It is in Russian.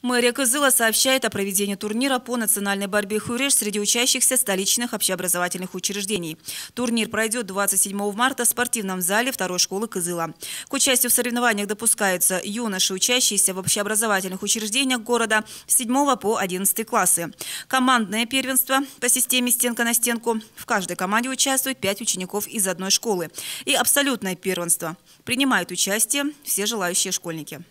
Мэрия Кызыла сообщает о проведении турнира по национальной борьбе «Хуреш» среди учащихся столичных общеобразовательных учреждений. Турнир пройдет 27 марта в спортивном зале второй школы Кызыла. К участию в соревнованиях допускаются юноши, учащиеся в общеобразовательных учреждениях города с 7 по 11 классы. Командное первенство по системе «Стенка на стенку». В каждой команде участвуют 5 учеников из одной школы. И абсолютное первенство. Принимают участие все желающие школьники.